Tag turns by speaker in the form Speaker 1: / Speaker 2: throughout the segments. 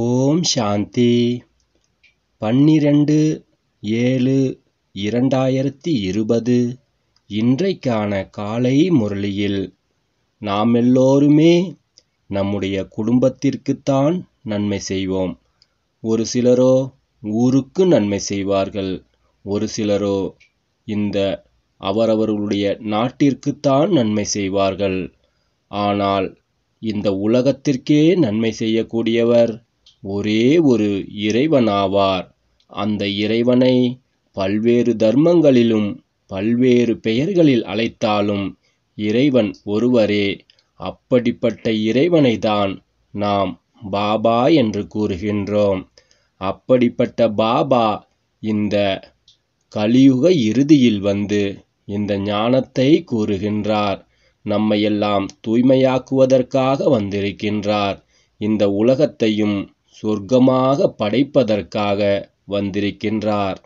Speaker 1: ஓம் சாந்தி பன்னிரண்டு ஏழு இரண்டாயிரத்தி இருபது இன்றைக்கான காலை முரளியில் நாம் எல்லோருமே நம்முடைய குடும்பத்திற்குத்தான் நன்மை செய்வோம் ஒரு சிலரோ ஊருக்கு நன்மை செய்வார்கள் ஒரு சிலரோ இந்த அவரவர்களுடைய நாட்டிற்குத்தான் நன்மை செய்வார்கள் ஆனால் இந்த உலகத்திற்கே நன்மை செய்யக்கூடியவர் ஒரே ஒரு இறைவனாவார் அந்த இறைவனை பல்வேறு தர்மங்களிலும் பல்வேறு பெயர்களில் அழைத்தாலும் இறைவன் ஒருவரே அப்படிப்பட்ட இறைவனை தான் நாம் பாபா என்று கூறுகின்றோம் அப்படிப்பட்ட பாபா இந்த கலியுக இறுதியில் வந்து இந்த ஞானத்தை கூறுகின்றார் நம்மையெல்லாம் தூய்மையாக்குவதற்காக வந்திருக்கின்றார் இந்த உலகத்தையும் சொர்க்கமாக படைப்பதற்காக வந்திருக்கின்றார்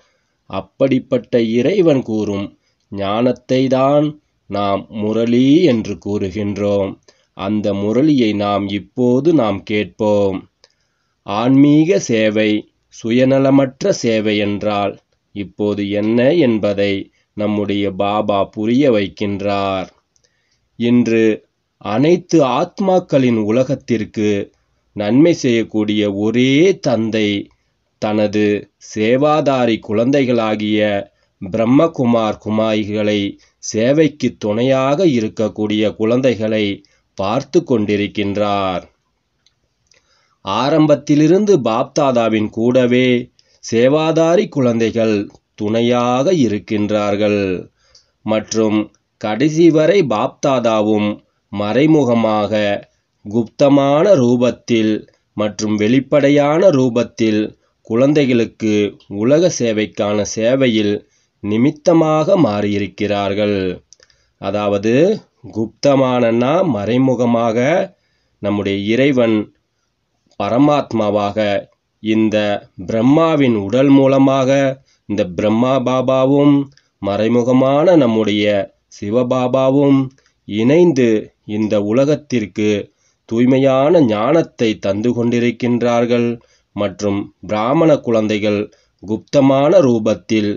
Speaker 1: அப்படிப்பட்ட இறைவன் கூறும் ஞானத்தை தான் நாம் முரளி என்று கூறுகின்றோம் அந்த முரளியை நாம் இப்போது நாம் கேட்போம் ஆன்மீக சேவை சுயநலமற்ற சேவை என்றால் இப்போது என்ன என்பதை நம்முடைய பாபா புரிய வைக்கின்றார் இன்று அனைத்து ஆத்மாக்களின் உலகத்திற்கு நன்மை செய்யக்கூடிய ஒரே தந்தை தனது சேவாதாரி குழந்தைகளாகிய பிரம்மகுமார் குமாரிகளை சேவைக்கு துணையாக இருக்கக்கூடிய குழந்தைகளை பார்த்து கொண்டிருக்கின்றார் ஆரம்பத்திலிருந்து பாப்தாதாவின் கூடவே சேவாதாரி குழந்தைகள் துணையாக இருக்கின்றார்கள் மற்றும் கடைசி வரை பாப்தாதாவும் மறைமுகமாக குப்தமான ரூபத்தில் மற்றும் வெளிப்படையான ரூபத்தில் குழந்தைகளுக்கு உலக சேவைக்கான சேவையில் நிமித்தமாக மாறியிருக்கிறார்கள் அதாவது குப்தமானன்னா மறைமுகமாக நம்முடைய இறைவன் பரமாத்மாவாக இந்த பிரம்மாவின் உடல் மூலமாக இந்த பிரம்மா பாபாவும் மறைமுகமான நம்முடைய சிவபாபாவும் இணைந்து இந்த உலகத்திற்கு தூய்மையான ஞானத்தை தந்து கொண்டிருக்கின்றார்கள் மற்றும் பிராமண குழந்தைகள் குப்தமான ரூபத்தில்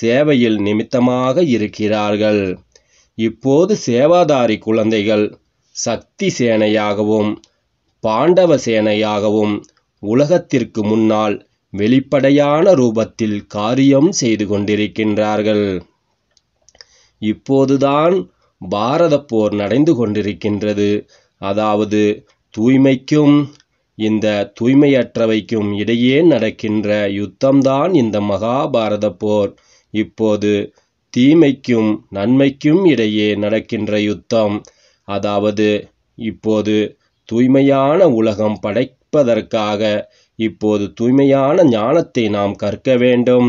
Speaker 1: சேவையில் நிமித்தமாக இருக்கிறார்கள் இப்போது சேவாதாரி குழந்தைகள் சக்தி சேனையாகவும் பாண்டவ சேனையாகவும் உலகத்திற்கு முன்னால் வெளிப்படையான ரூபத்தில் காரியம் செய்து கொண்டிருக்கின்றார்கள் இப்போதுதான் பாரத போர் நடந்து கொண்டிருக்கின்றது அதாவது தூய்மைக்கும் இந்த தூய்மையற்றவைக்கும் இடையே நடக்கின்ற யுத்தம்தான் இந்த மகாபாரத போர் இப்போது தீமைக்கும் நன்மைக்கும் இடையே நடக்கின்ற யுத்தம் அதாவது இப்போது தூய்மையான உலகம் படைப்பதற்காக இப்போது தூய்மையான ஞானத்தை நாம் கற்க வேண்டும்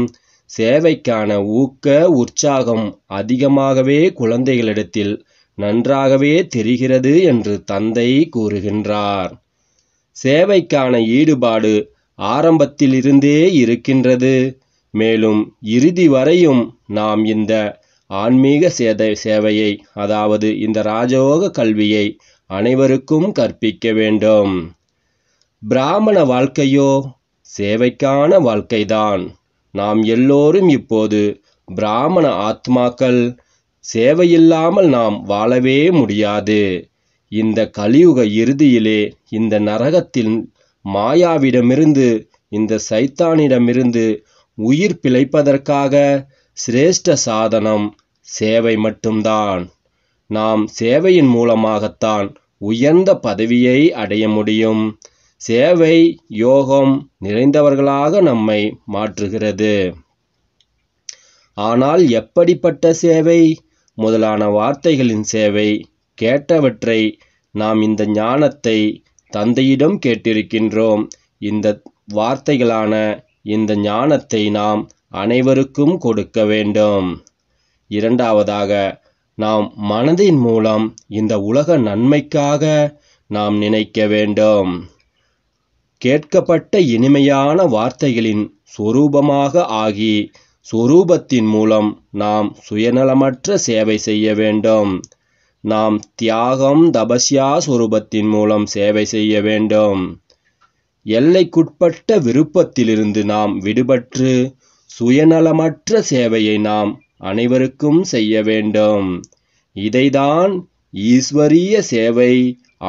Speaker 1: சேவைக்கான ஊக்க உற்சாகம் அதிகமாகவே குழந்தைகளிடத்தில் நன்றாகவே தெரிகிறது என்று தந்தை கூறுகின்றார் சேவைக்கான ஈடுபாடு ஆரம்பத்திலிருந்தே இருக்கின்றது மேலும் இறுதி வரையும் நாம் இந்த ஆன்மீக சேதை சேவையை அதாவது இந்த ராஜயோக கல்வியை அனைவருக்கும் கற்பிக்க வேண்டும் பிராமண வாழ்க்கையோ சேவைக்கான வாழ்க்கைதான் நாம் எல்லோரும் இப்போது பிராமண ஆத்மாக்கள் சேவையில்லாமல் நாம் வாழவே முடியாது இந்த கலியுக இறுதியிலே இந்த நரகத்தின் மாயாவிடமிருந்து இந்த சைத்தானிடமிருந்து உயிர் பிழைப்பதற்காக சிரேஷ்ட சாதனம் சேவை மட்டும்தான் நாம் சேவையின் மூலமாகத்தான் உயர்ந்த பதவியை அடைய முடியும் சேவை யோகம் நிறைந்தவர்களாக நம்மை மாற்றுகிறது ஆனால் எப்படிப்பட்ட சேவை முதலான வார்த்தைகளின் சேவை கேட்டவற்றை நாம் இந்த ஞானத்தை தந்தையிடம் கேட்டிருக்கின்றோம் இந்த வார்த்தைகளான இந்த ஞானத்தை நாம் அனைவருக்கும் கொடுக்க வேண்டும் இரண்டாவதாக நாம் மனதின் மூலம் இந்த உலக நன்மைக்காக நாம் நினைக்க வேண்டும் கேட்கப்பட்ட இனிமையான வார்த்தைகளின் சொரூபமாக ஆகி சுரூபத்தின் மூலம் நாம் சுயநலமற்ற சேவை செய்ய வேண்டும் நாம் தியாகம் தபஸ்யா சுரூபத்தின் மூலம் சேவை செய்ய வேண்டும் எல்லைக்குட்பட்ட விருப்பத்திலிருந்து நாம் விடுபற்று சுயநலமற்ற சேவையை நாம் அனைவருக்கும் செய்ய வேண்டும் இதைதான் ஈஸ்வரிய சேவை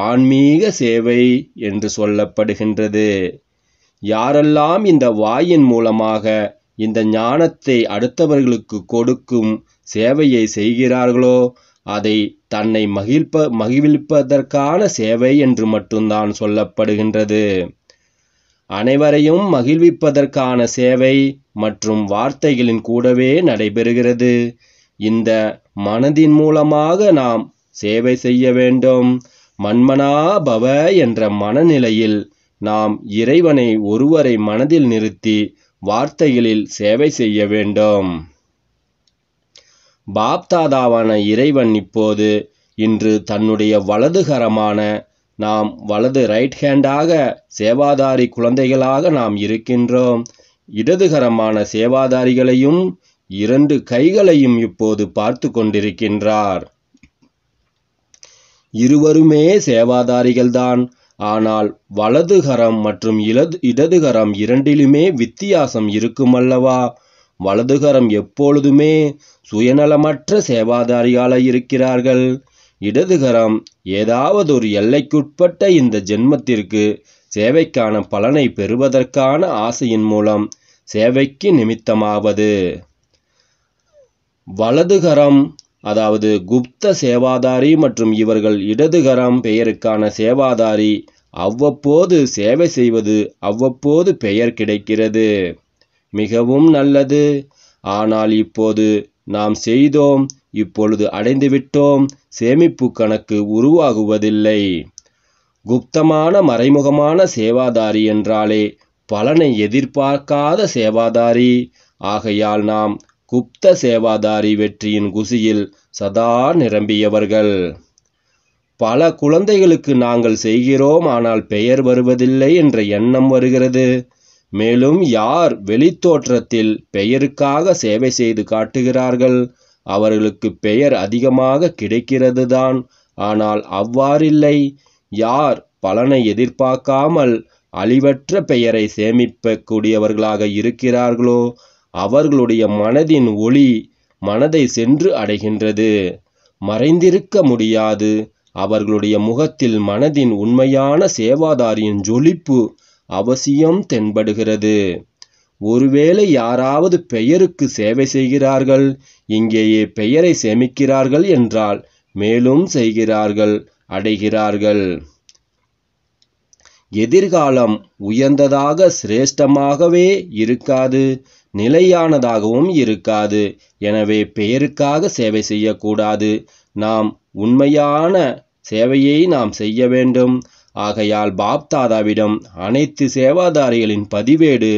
Speaker 1: ஆன்மீக சேவை என்று சொல்லப்படுகின்றது யாரெல்லாம் இந்த வாயின் மூலமாக இந்த ஞானத்தை அடுத்தவர்களுக்கு கொடுக்கும் சேவையை செய்கிறார்களோ அதை தன்னை மகிழ்ப்ப மகிழ்விப்பதற்கான சேவை என்று மட்டும்தான் சொல்லப்படுகின்றது அனைவரையும் மகிழ்விப்பதற்கான சேவை மற்றும் வார்த்தைகளின் கூடவே நடைபெறுகிறது இந்த மனதின் மூலமாக நாம் சேவை செய்ய வேண்டும் மண்மனா பவ என்ற மனநிலையில் நாம் இறைவனை ஒருவரை மனதில் நிறுத்தி வார்த்தைகளில் சேவை செய்ய வேண்டும் பாப்தாதாவான இறைவன் இப்போது இன்று தன்னுடைய வலதுகரமான நாம் வலது ரைட் ஹேண்டாக சேவாதாரி குழந்தைகளாக நாம் இருக்கின்றோம் இடதுகரமான சேவாதாரிகளையும் இரண்டு கைகளையும் இப்போது பார்த்து கொண்டிருக்கின்றார் இருவருமே சேவாதாரிகள்தான் ஆனால் வலதுகரம் மற்றும் இலது இடதுகரம் இரண்டிலுமே வித்தியாசம் இருக்குமல்லவா வலதுகரம் எப்பொழுதுமே சுயநலமற்ற சேவாதாரியால இருக்கிறார்கள் இடதுகரம் ஏதாவது ஒரு எல்லைக்குட்பட்ட இந்த ஜென்மத்திற்கு சேவைக்கான பலனை பெறுவதற்கான ஆசையின் மூலம் சேவைக்கு நிமித்தமாவது வலதுகரம் அதாவது குப்த சேவாதாரி மற்றும் இவர்கள் இடதுகரம் பெயருக்கான சேவாதாரி அவ்வப்போது சேவை செய்வது அவ்வப்போது பெயர் கிடைக்கிறது மிகவும் நல்லது ஆனால் இப்போது நாம் செய்தோம் இப்பொழுது அடைந்துவிட்டோம் சேமிப்பு கணக்கு உருவாகுவதில்லை குப்தமான மறைமுகமான சேவாதாரி என்றாலே பலனை எதிர்பார்க்காத சேவாதாரி ஆகையால் நாம் குப்த சேவாதாரி வெற்றியின் குசியில் சதா நிரம்பியவர்கள் பல குழந்தைகளுக்கு நாங்கள் செய்கிறோம் ஆனால் பெயர் வருவதில்லை என்ற எண்ணம் வருகிறது மேலும் யார் வெளித்தோற்றத்தில் பெயருக்காக சேவை செய்து காட்டுகிறார்கள் அவர்களுக்கு பெயர் அதிகமாக கிடைக்கிறது தான் ஆனால் அவ்வாறில்லை யார் பலனை எதிர்பார்க்காமல் அழிவற்ற பெயரை சேமிப்பக்கூடியவர்களாக இருக்கிறார்களோ அவர்களுடைய மனதின் ஒளி மனதை சென்று அடைகின்றது மறைந்திருக்க முடியாது அவர்களுடைய முகத்தில் மனதின் உண்மையான சேவாதாரியின் ஜொலிப்பு அவசியம் தென்படுகிறது ஒருவேளை யாராவது பெயருக்கு சேவை செய்கிறார்கள் இங்கேயே பெயரை சேமிக்கிறார்கள் என்றால் மேலும் செய்கிறார்கள் அடைகிறார்கள் எதிர்காலம் உயர்ந்ததாக சிரேஷ்டமாகவே இருக்காது நிலையானதாகவும் இருக்காது எனவே பெயருக்காக சேவை செய்யக்கூடாது நாம் உண்மையான சேவையை நாம் செய்ய வேண்டும் ஆகையால் பாப்தாதாவிடம் அனைத்து சேவாதாரிகளின் பதிவேடு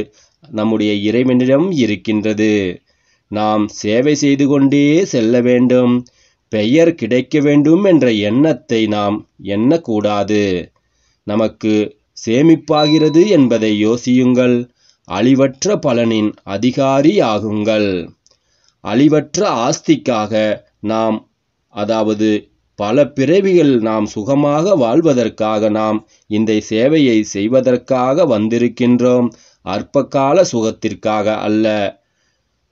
Speaker 1: நம்முடைய இறைவனிடம் இருக்கின்றது நாம் சேவை செய்து கொண்டே செல்ல வேண்டும் பெயர் கிடைக்க வேண்டும் என்ற எண்ணத்தை நாம் எண்ணக்கூடாது நமக்கு சேமிப்பாகிறது என்பதை யோசியுங்கள் அழிவற்ற பலனின் அதிகாரியாகுங்கள் அழிவற்ற ஆஸ்திக்காக நாம் அதாவது பல பிறவிகள் நாம் சுகமாக வாழ்வதற்காக நாம் இந்த சேவையை செய்வதற்காக வந்திருக்கின்றோம் அற்பகால சுகத்திற்காக அல்ல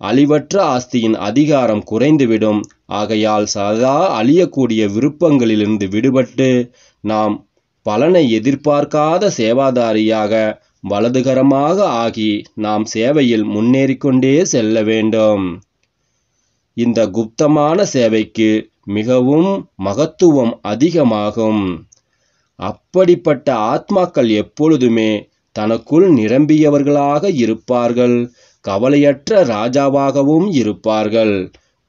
Speaker 1: அழிவற்ற ஆஸ்தியின் அதிகாரம் குறைந்துவிடும் ஆகையால் சதா அழியக்கூடிய விருப்பங்களிலிருந்து விடுபட்டு நாம் பலனை எதிர்பார்க்காத சேவாதாரியாக வலதுகரமாக ஆகி நாம் சேவையில் முன்னேறிக்கொண்டே செல்ல வேண்டும் இந்த குப்தமான சேவைக்கு மிகவும் மகத்துவம் அதிகமாகும் அப்படிப்பட்ட ஆத்மாக்கள் எப்பொழுதுமே தனக்குள் நிரம்பியவர்களாக இருப்பார்கள் கவலையற்ற ராஜாவாகவும் இருப்பார்கள்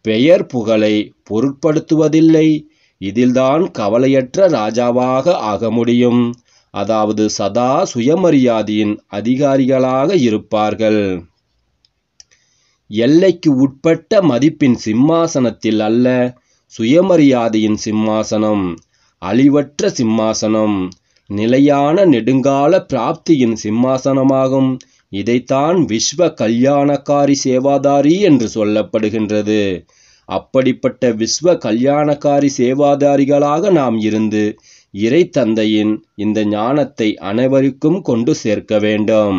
Speaker 1: பெயர் புகழை பொருட்படுத்துவதில்லை இதில்தான் கவலையற்ற ராஜாவாக ஆக முடியும் அதாவது சதா சுயமரியாதையின் அதிகாரிகளாக இருப்பார்கள் எல்லைக்கு உட்பட்ட மதிப்பின் சிம்மாசனத்தில் அல்ல சுயமரியாதையின் சிம்மாசனம் அழிவற்ற சிம்மாசனம் நிலையான நெடுங்கால பிராப்தியின் சிம்மாசனமாகும் இதைத்தான் விஸ்வ கல்யாணக்காரி சேவாதாரி என்று சொல்லப்படுகின்றது அப்படிப்பட்ட விஸ்வ கல்யாணக்காரி சேவாதாரிகளாக நாம் இருந்து இறை தந்தையின் இந்த ஞானத்தை அனைவருக்கும் கொண்டு சேர்க்க வேண்டும்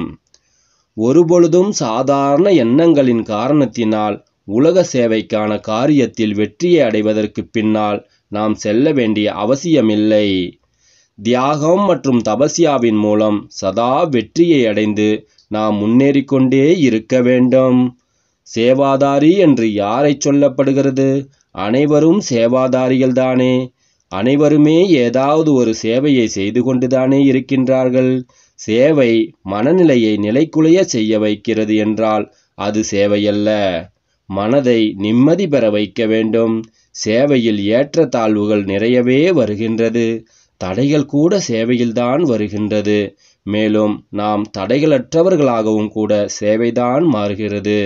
Speaker 1: ஒருபொழுதும் சாதாரண எண்ணங்களின் காரணத்தினால் உலக சேவைக்கான காரியத்தில் வெற்றியை அடைவதற்கு பின்னால் நாம் செல்ல வேண்டிய அவசியமில்லை தியாகம் மற்றும் தபசியாவின் மூலம் சதா வெற்றியை அடைந்து நாம் முன்னேறிக்கொண்டே இருக்க வேண்டும் சேவாதாரி என்று யாரை சொல்லப்படுகிறது அனைவரும் சேவாதாரிகள்தானே அனைவருமே ஏதாவது ஒரு சேவையை செய்து கொண்டுதானே இருக்கின்றார்கள் சேவை மனநிலையை நிலைக்குலைய செய்ய வைக்கிறது என்றால் அது சேவையல்ல மனதை நிம்மதி பெற வைக்க வேண்டும் சேவையில் ஏற்ற தாழ்வுகள் நிறையவே வருகின்றது தடைகள் கூட சேவையில்தான் வருகின்றது மேலும் நாம் தடைகளற்றவர்களாகவும் கூட சேவைதான் மாறுகிறது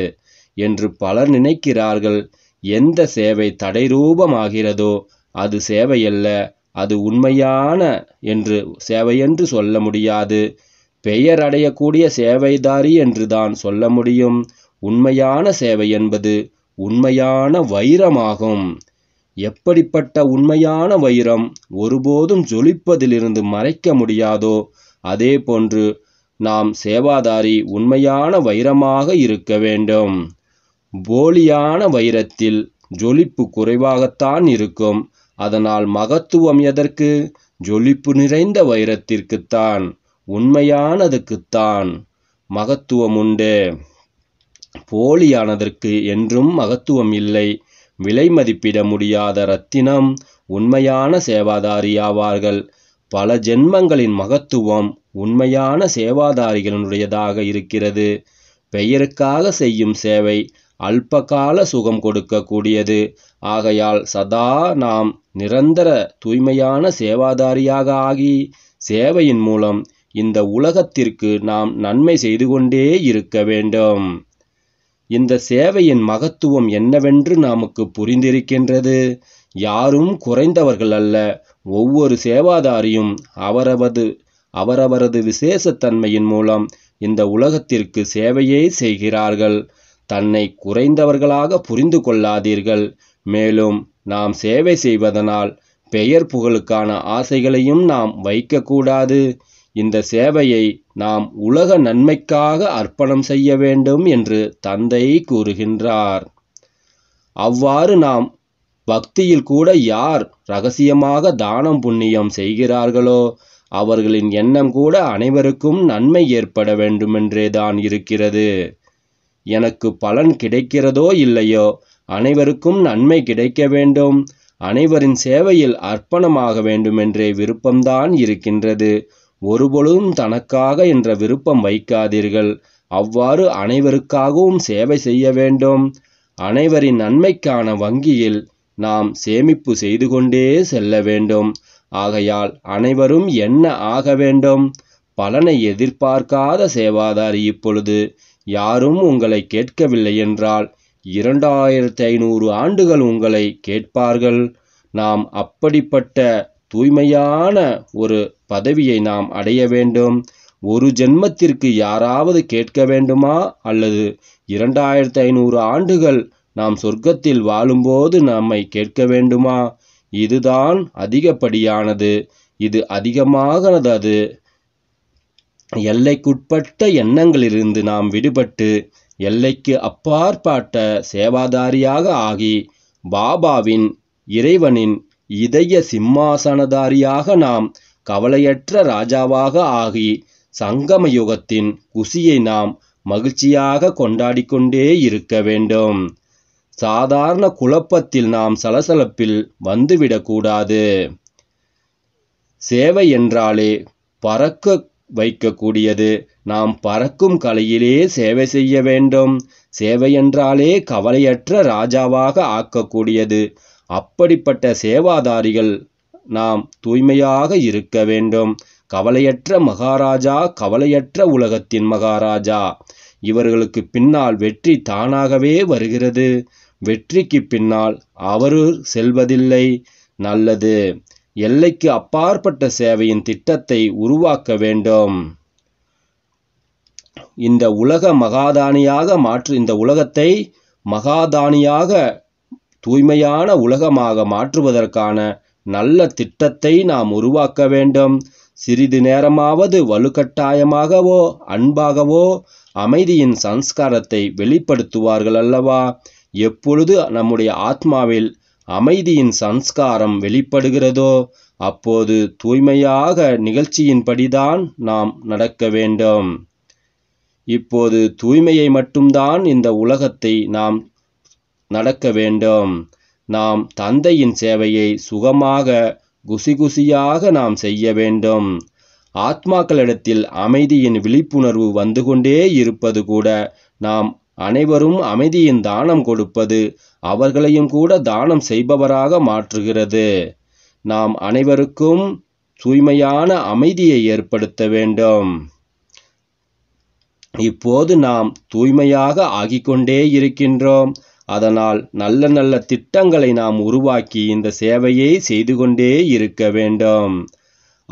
Speaker 1: என்று பலர் நினைக்கிறார்கள் எந்த சேவை தடை ரூபமாகிறதோ அது சேவையல்ல அது உண்மையான என்று சேவையென்று சொல்ல முடியாது பெயர் அடையக்கூடிய சேவைதாரி என்று தான் சொல்ல முடியும் உண்மையான சேவை என்பது உண்மையான வைரமாகும் எப்படிப்பட்ட உண்மையான வைரம் ஒருபோதும் ஜொலிப்பதிலிருந்து மறைக்க முடியாதோ அதே போன்று நாம் சேவாதாரி உண்மையான வைரமாக இருக்க வேண்டும் போலியான வைரத்தில் ஜொலிப்பு குறைவாகத்தான் இருக்கும் அதனால் மகத்துவம் எதற்கு ஜொலிப்பு நிறைந்த வைரத்திற்குத்தான் உண்மையானதுக்குத்தான் மகத்துவம் உண்டு போலியானதற்கு என்றும் மகத்துவம் இல்லை விலை மதிப்பிட முடியாத ரத்தினம் உண்மையான சேவாதாரியாவார்கள் பல ஜென்மங்களின் மகத்துவம் உண்மையான சேவாதாரிகளினுடையதாக இருக்கிறது பெயருக்காக செய்யும் சேவை அல்பகால சுகம் கொடுக்கக்கூடியது ஆகையால் சதா நாம் நிரந்தர தூய்மையான சேவாதாரியாக ஆகி சேவையின் மூலம் இந்த உலகத்திற்கு நாம் நன்மை செய்து கொண்டே இருக்க வேண்டும் இந்த சேவையின் மகத்துவம் என்னவென்று நமக்கு புரிந்திருக்கின்றது யாரும் குறைந்தவர்கள் அல்ல ஒவ்வொரு சேவாதாரியும் அவரவது அவரவரது விசேஷத்தன்மையின் மூலம் இந்த உலகத்திற்கு சேவையை செய்கிறார்கள் தன்னை குறைந்தவர்களாக புரிந்து கொள்ளாதீர்கள் மேலும் நாம் சேவை செய்வதனால் பெயர் புகழுக்கான ஆசைகளையும் நாம் வைக்கக்கூடாது இந்த சேவையை நாம் உலக நன்மைக்காக அர்ப்பணம் செய்ய வேண்டும் என்று தந்தை கூறுகின்றார் அவ்வாறு நாம் பக்தியில் கூட யார் ரகசியமாக தானம் புண்ணியம் செய்கிறார்களோ அவர்களின் எண்ணம் கூட அனைவருக்கும் நன்மை ஏற்பட வேண்டுமென்றே தான் இருக்கிறது எனக்கு பலன் கிடைக்கிறதோ இல்லையோ அனைவருக்கும் நன்மை கிடைக்க வேண்டும் அனைவரின் சேவையில் அர்ப்பணமாக வேண்டுமென்றே விருப்பம்தான் இருக்கின்றது ஒருபொழுதும் தனக்காக என்ற விருப்பம் வைக்காதீர்கள் அவ்வாறு அனைவருக்காகவும் சேவை செய்ய வேண்டும் அனைவரின் நன்மைக்கான வங்கியில் நாம் சேமிப்பு செய்து கொண்டே செல்ல வேண்டும் ஆகையால் அனைவரும் என்ன ஆக வேண்டும் பலனை எதிர்பார்க்காத சேவாதாரி இப்பொழுது யாரும் உங்களை கேட்கவில்லை என்றால் இரண்டாயிரத்தி ஐநூறு ஆண்டுகள் உங்களை கேட்பார்கள் நாம் அப்படிப்பட்ட தூய்மையான ஒரு பதவியை நாம் அடைய வேண்டும் ஒரு ஜென்மத்திற்கு யாராவது கேட்க வேண்டுமா அல்லது இரண்டாயிரத்தி ஐநூறு ஆண்டுகள் நாம் சொர்க்கத்தில் வாழும்போது நம்மை கேட்க வேண்டுமா இதுதான் அதிகப்படியானது இது அதிகமாகிறது அது எல்லைக்குட்பட்ட எண்ணங்களிலிருந்து நாம் விடுபட்டு எல்லைக்கு அப்பாற்பட்ட சேவாதாரியாக ஆகி பாபாவின் இறைவனின் இதய சிம்மாசனதாரியாக நாம் கவலையற்ற ராஜாவாக ஆகி சங்கம யுகத்தின் குசியை நாம் மகிழ்ச்சியாக கொண்டாடிக்கொண்டே இருக்க வேண்டும் சாதாரண குழப்பத்தில் நாம் சலசலப்பில் வந்துவிடக்கூடாது சேவை என்றாலே பறக்க வைக்கக்கூடியது நாம் பறக்கும் கலையிலே சேவை செய்ய வேண்டும் சேவை என்றாலே கவலையற்ற ராஜாவாக ஆக்கக்கூடியது அப்படிப்பட்ட சேவாதாரிகள் நாம் தூய்மையாக இருக்க வேண்டும் கவலையற்ற மகாராஜா கவலையற்ற உலகத்தின் மகாராஜா இவர்களுக்கு பின்னால் வெற்றி தானாகவே வருகிறது வெற்றிக்கு பின்னால் அவரு செல்வதில்லை நல்லது எல்லைக்கு அப்பாற்பட்ட சேவையின் திட்டத்தை உருவாக்க வேண்டும் இந்த உலக மகாதானியாக மாற்று இந்த உலகத்தை மகாதானியாக தூய்மையான உலகமாக மாற்றுவதற்கான நல்ல திட்டத்தை நாம் உருவாக்க வேண்டும் சிறிது நேரமாவது வலுக்கட்டாயமாகவோ அன்பாகவோ அமைதியின் சம்ஸ்காரத்தை வெளிப்படுத்துவார்கள் அல்லவா எப்பொழுது நம்முடைய ஆத்மாவில் அமைதியின் சன்ஸ்காரம் வெளிப்படுகிறதோ அப்போது தூய்மையாக நிகழ்ச்சியின்படிதான் நாம் நடக்க வேண்டும் இப்போது தூய்மையை மட்டும்தான் இந்த உலகத்தை நாம் நடக்க வேண்டும் நாம் தந்தையின் சேவையை சுகமாக குசி குசியாக நாம் செய்ய வேண்டும் ஆத்மாக்களிடத்தில் அமைதியின் விழிப்புணர்வு வந்து கொண்டே இருப்பது கூட நாம் அனைவரும் அமைதியின் தானம் கொடுப்பது அவர்களையும் கூட தானம் செய்பவராக மாற்றுகிறது நாம் அனைவருக்கும் தூய்மையான அமைதியை ஏற்படுத்த வேண்டும் இப்போது நாம் தூய்மையாக ஆகிக்கொண்டே இருக்கின்றோம் அதனால் நல்ல நல்ல திட்டங்களை நாம் உருவாக்கி இந்த சேவையை செய்து கொண்டே இருக்க வேண்டும்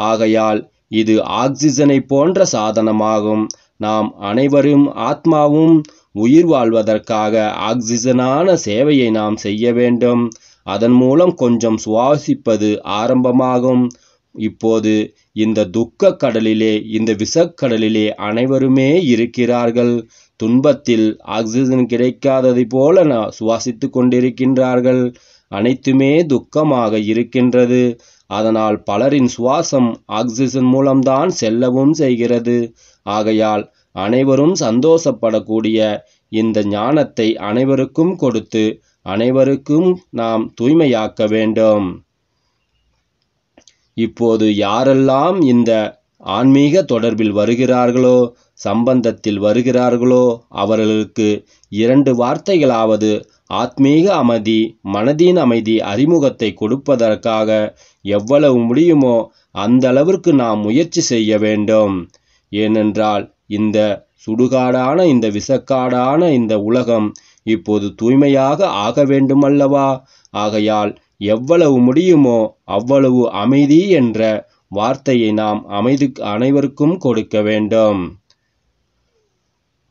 Speaker 1: ஆகையால் இது ஆக்சிஜனை போன்ற சாதனமாகும் நாம் அனைவரும் ஆத்மாவும் உயிர் வாழ்வதற்காக ஆக்சிஜனான சேவையை நாம் செய்ய வேண்டும் அதன் மூலம் கொஞ்சம் சுவாசிப்பது ஆரம்பமாகும் இப்போது இந்த துக்க கடலிலே இந்த விஷக்கடலிலே அனைவருமே இருக்கிறார்கள் துன்பத்தில் ஆக்சிஜன் கிடைக்காததை போல சுவாசித்து கொண்டிருக்கின்றார்கள் அனைத்துமே துக்கமாக இருக்கின்றது அதனால் பலரின் சுவாசம் ஆக்சிஜன் மூலம்தான் செல்லவும் செய்கிறது ஆகையால் அனைவரும் சந்தோஷப்படக்கூடிய இந்த ஞானத்தை அனைவருக்கும் கொடுத்து அனைவருக்கும் நாம் தூய்மையாக்க வேண்டும் இப்போது யாரெல்லாம் இந்த ஆன்மீக தொடர்பில் வருகிறார்களோ சம்பந்தத்தில் வருகிறார்களோ அவர்களுக்கு இரண்டு வார்த்தைகளாவது ஆத்மீக அமைதி மனதின் அமைதி அறிமுகத்தை கொடுப்பதற்காக எவ்வளவு முடியுமோ அந்த அளவிற்கு நாம் முயற்சி செய்ய வேண்டும் ஏனென்றால் இந்த சுடுகாடான இந்த விஷக்காடான இந்த உலகம் இப்போது தூய்மையாக ஆக வேண்டுமல்லவா ஆகையால் எவ்வளவு முடியுமோ அவ்வளவு அமைதி என்ற வார்த்தையை நாம் அமைதி அனைவருக்கும் கொடுக்க வேண்டும்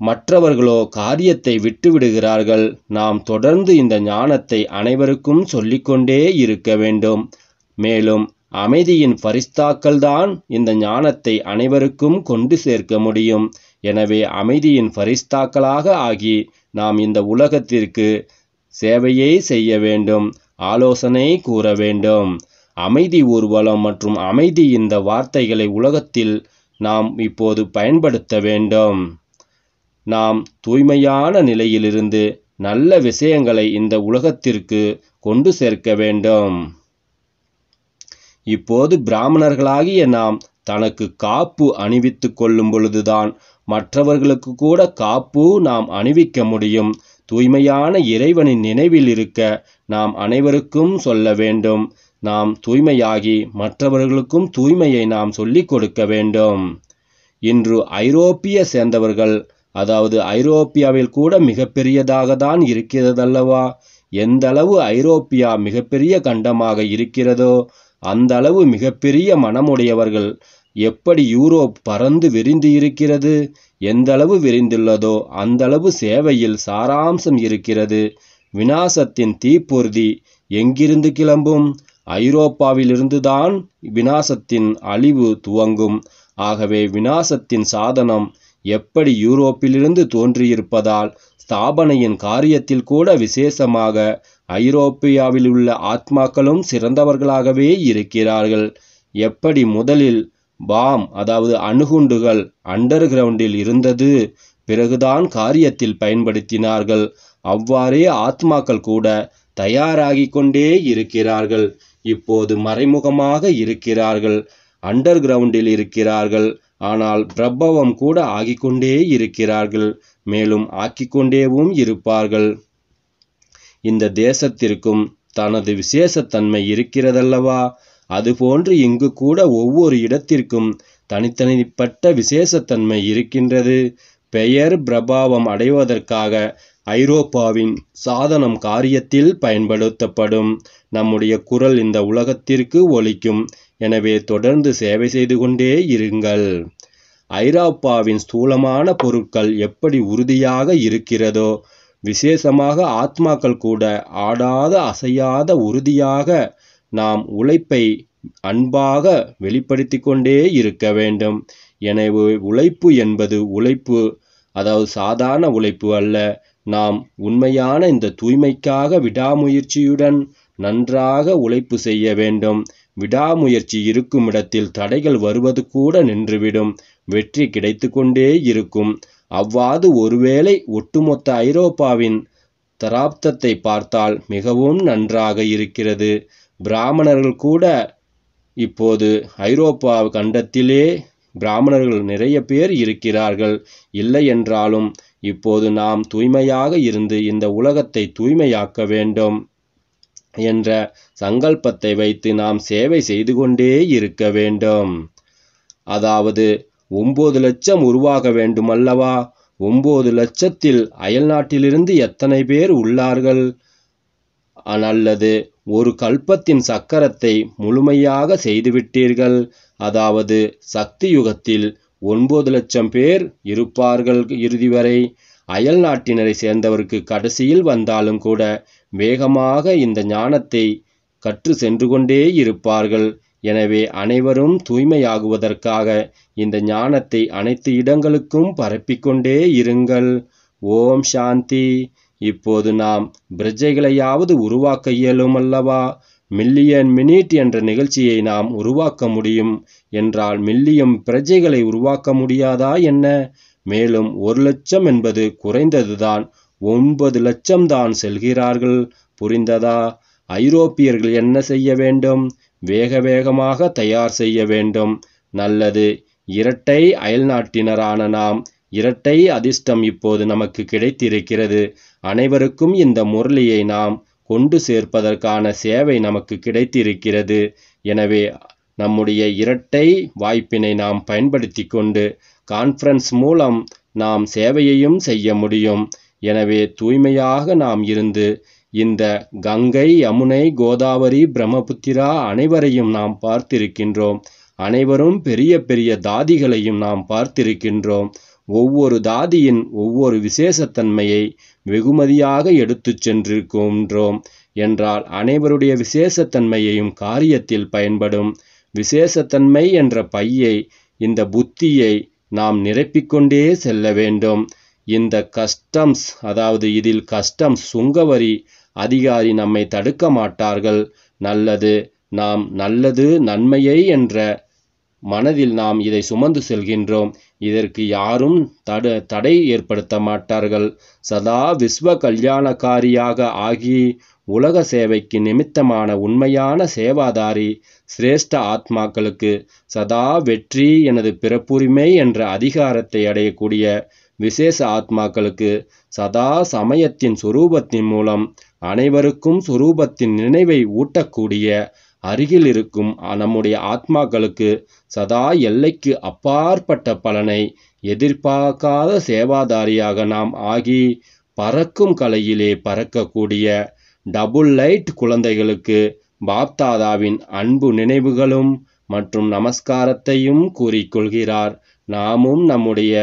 Speaker 1: மற்றவர்களோ காரியத்தை விட்டுவிடுகிறார்கள் நாம் தொடர்ந்து இந்த ஞானத்தை அனைவருக்கும் சொல்லிக்கொண்டே இருக்க வேண்டும் மேலும் அமைதியின் தான் இந்த ஞானத்தை அனைவருக்கும் கொண்டு சேர்க்க முடியும் எனவே அமைதியின் ஃபரிஸ்தாக்களாக ஆகி நாம் இந்த உலகத்திற்கு சேவையை செய்ய வேண்டும் ஆலோசனை கூற வேண்டும் அமைதி ஊர்வலம் மற்றும் அமைதி இந்த வார்த்தைகளை உலகத்தில் நாம் இப்போது பயன்படுத்த வேண்டும் நாம் தூய்மையான நிலையிலிருந்து நல்ல விஷயங்களை இந்த உலகத்திற்கு கொண்டு சேர்க்க வேண்டும் இப்போது பிராமணர்களாகிய நாம் தனக்கு காப்பு அணிவித்து கொள்ளும் பொழுதுதான் மற்றவர்களுக்கு கூட காப்பு நாம் அணிவிக்க முடியும் தூய்மையான இறைவனின் நினைவில் இருக்க நாம் அனைவருக்கும் சொல்ல வேண்டும் நாம் தூய்மையாகி மற்றவர்களுக்கும் தூய்மையை நாம் சொல்லிக் கொடுக்க வேண்டும் இன்று ஐரோப்பிய சேர்ந்தவர்கள் அதாவது ஐரோப்பியாவில் கூட மிகப்பெரியதாக தான் இருக்கிறதல்லவா எந்தளவு ஐரோப்பியா மிகப்பெரிய கண்டமாக இருக்கிறதோ அந்த அளவு மிகப்பெரிய மனமுடையவர்கள் எப்படி யூரோப் பறந்து விரிந்து இருக்கிறது எந்தளவு விரிந்துள்ளதோ அந்தளவு சேவையில் சாராம்சம் இருக்கிறது வினாசத்தின் தீப்பொருதி எங்கிருந்து கிளம்பும் ஐரோப்பாவிலிருந்துதான் வினாசத்தின் அழிவு துவங்கும் ஆகவே வினாசத்தின் சாதனம் எப்படி யூரோப்பிலிருந்து தோன்றியிருப்பதால் ஸ்தாபனையின் காரியத்தில் கூட விசேஷமாக ஐரோப்பியாவில் உள்ள ஆத்மாக்களும் சிறந்தவர்களாகவே இருக்கிறார்கள் எப்படி முதலில் பாம் அதாவது அணுகுண்டுகள் அண்டர் கிரவுண்டில் இருந்தது பிறகுதான் காரியத்தில் பயன்படுத்தினார்கள் அவ்வாறே ஆத்மாக்கள் கூட தயாராகி கொண்டே இருக்கிறார்கள் இப்போது மறைமுகமாக இருக்கிறார்கள் அண்டர் கிரவுண்டில் இருக்கிறார்கள் ஆனால் பிரபவம் கூட ஆகிக்கொண்டே இருக்கிறார்கள் மேலும் ஆக்கிக்கொண்டேவும் இருப்பார்கள் இந்த தேசத்திற்கும் தனது விசேஷத்தன்மை இருக்கிறதல்லவா அதுபோன்று இங்கு கூட ஒவ்வொரு இடத்திற்கும் தனித்தனிப்பட்ட விசேஷத்தன்மை இருக்கின்றது பெயர் பிரபாவம் அடைவதற்காக ஐரோப்பாவின் சாதனம் காரியத்தில் பயன்படுத்தப்படும் நம்முடைய குரல் இந்த உலகத்திற்கு ஒலிக்கும் எனவே தொடர்ந்து சேவை செய்து கொண்டே இருங்கள் ஐரோப்பாவின் ஸ்தூலமான பொருட்கள் எப்படி உறுதியாக இருக்கிறதோ விசேஷமாக ஆத்மாக்கள் கூட ஆடாத அசையாத உறுதியாக நாம் உழைப்பை அன்பாக வெளிப்படுத்தி கொண்டே இருக்க வேண்டும் எனவே உழைப்பு என்பது உழைப்பு அதாவது சாதாரண உழைப்பு அல்ல நாம் உண்மையான இந்த தூய்மைக்காக விடாமுயற்சியுடன் நன்றாக உழைப்பு செய்ய வேண்டும் விடாமுயற்சி இருக்கும் இடத்தில் தடைகள் வருவது கூட நின்றுவிடும் வெற்றி கிடைத்து கொண்டே இருக்கும் அவ்வாறு ஒருவேளை ஒட்டுமொத்த ஐரோப்பாவின் தராப்தத்தை பார்த்தால் மிகவும் நன்றாக இருக்கிறது பிராமணர்கள் கூட இப்போது ஐரோப்பா கண்டத்திலே பிராமணர்கள் நிறைய பேர் இருக்கிறார்கள் இல்லை என்றாலும் இப்போது நாம் தூய்மையாக இருந்து இந்த உலகத்தை தூய்மையாக்க வேண்டும் என்ற சங்கல்பத்தை வைத்து நாம் சேவை செய்து கொண்டே இருக்க வேண்டும் அதாவது ஒம்பது லட்சம் உருவாக வேண்டுமல்லவா ஒம்பது லட்சத்தில் அயல்நாட்டிலிருந்து எத்தனை பேர் உள்ளார்கள் அல்லது ஒரு கல்பத்தின் சக்கரத்தை முழுமையாக செய்துவிட்டீர்கள் அதாவது சக்தி யுகத்தில் ஒன்பது லட்சம் பேர் இருப்பார்கள் இறுதி வரை அயல் நாட்டினரை சேர்ந்தவருக்கு கடைசியில் வந்தாலும் கூட வேகமாக இந்த ஞானத்தை கற்று சென்று கொண்டே இருப்பார்கள் எனவே அனைவரும் தூய்மையாகுவதற்காக இந்த ஞானத்தை அனைத்து இடங்களுக்கும் பரப்பிக்கொண்டே இருங்கள் ஓம் சாந்தி இப்போது நாம் பிரஜைகளையாவது உருவாக்க இயலும் அல்லவா மில்லியன் மினிட் என்ற நிகழ்ச்சியை நாம் உருவாக்க முடியும் என்றால் மில்லியம் பிரஜைகளை உருவாக்க முடியாதா என்ன மேலும் ஒரு லட்சம் என்பது குறைந்ததுதான் ஒன்பது லட்சம் தான் செல்கிறார்கள் புரிந்ததா ஐரோப்பியர்கள் என்ன செய்ய வேண்டும் வேக வேகமாக தயார் செய்ய வேண்டும் நல்லது இரட்டை அயல்நாட்டினரான நாம் இரட்டை அதிர்ஷ்டம் இப்போது நமக்கு கிடைத்திருக்கிறது அனைவருக்கும் இந்த முரளியை நாம் கொண்டு சேர்ப்பதற்கான சேவை நமக்கு கிடைத்திருக்கிறது எனவே நம்முடைய இரட்டை வாய்ப்பினை நாம் பயன்படுத்தி கொண்டு கான்ஃபரன்ஸ் மூலம் நாம் சேவையையும் செய்ய முடியும் எனவே தூய்மையாக நாம் இருந்து இந்த கங்கை யமுனை கோதாவரி பிரம்மபுத்திரா அனைவரையும் நாம் பார்த்திருக்கின்றோம் அனைவரும் பெரிய பெரிய தாதிகளையும் நாம் பார்த்திருக்கின்றோம் ஒவ்வொரு தாதியின் ஒவ்வொரு விசேஷத்தன்மையை வெகுமதியாக எடுத்துச் சென்றிருக்கின்றோம் என்றால் அனைவருடைய விசேஷத்தன்மையையும் காரியத்தில் பயன்படும் விசேஷத்தன்மை என்ற பையை இந்த புத்தியை நாம் நிரப்பிக்கொண்டே செல்ல வேண்டும் இந்த கஸ்டம்ஸ் அதாவது இதில் கஸ்டம்ஸ் சுங்கவரி அதிகாரி நம்மை தடுக்க மாட்டார்கள் நல்லது நாம் நல்லது நன்மையை என்ற மனதில் நாம் இதை சுமந்து செல்கின்றோம் இதற்கு யாரும் தடு தடை ஏற்படுத்த மாட்டார்கள் சதா விஸ்வ கல்யாணக்காரியாக ஆகி உலக சேவைக்கு நிமித்தமான உண்மையான சேவாதாரி சிரேஷ்ட ஆத்மாக்களுக்கு சதா வெற்றி எனது பிறப்புரிமை என்ற அதிகாரத்தை அடையக்கூடிய விசேஷ ஆத்மாக்களுக்கு சதா சமயத்தின் சுரூபத்தின் மூலம் அனைவருக்கும் சுரூபத்தின் நினைவை ஊட்டக்கூடிய அருகில் இருக்கும் நம்முடைய ஆத்மாக்களுக்கு சதா எல்லைக்கு அப்பாற்பட்ட பலனை எதிர்பார்க்காத சேவாதாரியாக நாம் ஆகி பறக்கும் கலையிலே பறக்கக்கூடிய டபுள் லைட் குழந்தைகளுக்கு பாப்தாதாவின் அன்பு நினைவுகளும் மற்றும் நமஸ்காரத்தையும் கூறிக்கொள்கிறார் நாமும் நம்முடைய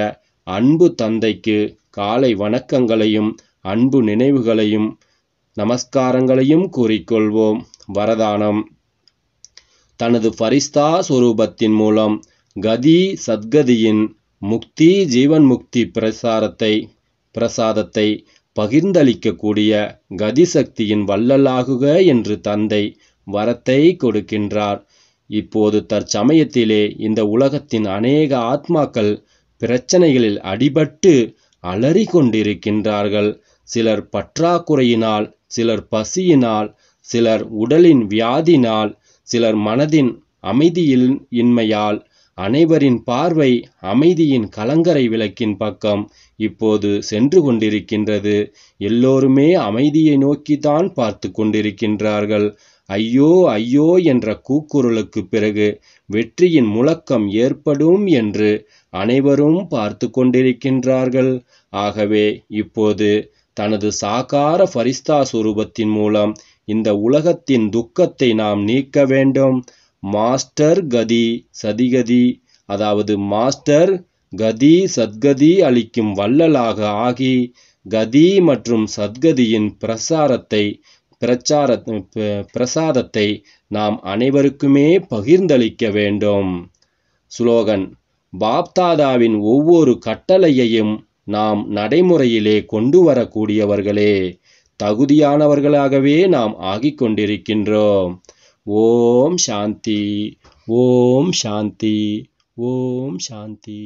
Speaker 1: அன்பு தந்தைக்கு காலை வணக்கங்களையும் அன்பு நினைவுகளையும் நமஸ்காரங்களையும் கூறிக்கொள்வோம் வரதானம் தனது பரிஸ்தா சுரூபத்தின் மூலம் கதி சத்கதியின் முக்தி ஜீவன் முக்தி பிரசாரத்தை பிரசாதத்தை பகிர்ந்தளிக்கக்கூடிய கதிசக்தியின் வள்ளலாகுக என்று தந்தை வரத்தை கொடுக்கின்றார் இப்போது தற்சமயத்திலே இந்த உலகத்தின் அநேக ஆத்மாக்கள் பிரச்சனைகளில் அடிபட்டு அலறிக்கொண்டிருக்கின்றார்கள் கொண்டிருக்கின்றார்கள் சிலர் பற்றாக்குறையினால் சிலர் பசியினால் சிலர் உடலின் வியாதினால் சிலர் மனதின் அமைதியில் இன்மையால் அனைவரின் பார்வை அமைதியின் கலங்கரை விளக்கின் பக்கம் இப்போது சென்று கொண்டிருக்கின்றது எல்லோருமே அமைதியை நோக்கித்தான் பார்த்து கொண்டிருக்கின்றார்கள் ஐயோ ஐயோ என்ற கூக்குரலுக்கு பிறகு வெற்றியின் முழக்கம் ஏற்படும் என்று அனைவரும் பார்த்து கொண்டிருக்கின்றார்கள் ஆகவே இப்போது தனது சாகார ஃபரிஸ்தா சுரூபத்தின் மூலம் இந்த உலகத்தின் துக்கத்தை நாம் நீக்க வேண்டும் மாஸ்டர் கதி சதிகதி அதாவது மாஸ்டர் கதி சத்கதி அளிக்கும் வள்ளலாக ஆகி கதி மற்றும் சத்கதியின் பிரசாரத்தை பிரச்சார பிரசாதத்தை நாம் அனைவருக்குமே பகிர்ந்தளிக்க வேண்டும் ஸ்லோகன் பாப்தாதாவின் ஒவ்வொரு கட்டளையையும் நாம் நடைமுறையிலே கொண்டு வரக்கூடியவர்களே தகுதியானவர்களாகவே நாம் ஆகிக்கொண்டிருக்கின்றோம் ஓம் சாந்தி ஓம் சாந்தி ஓம் சாந்தி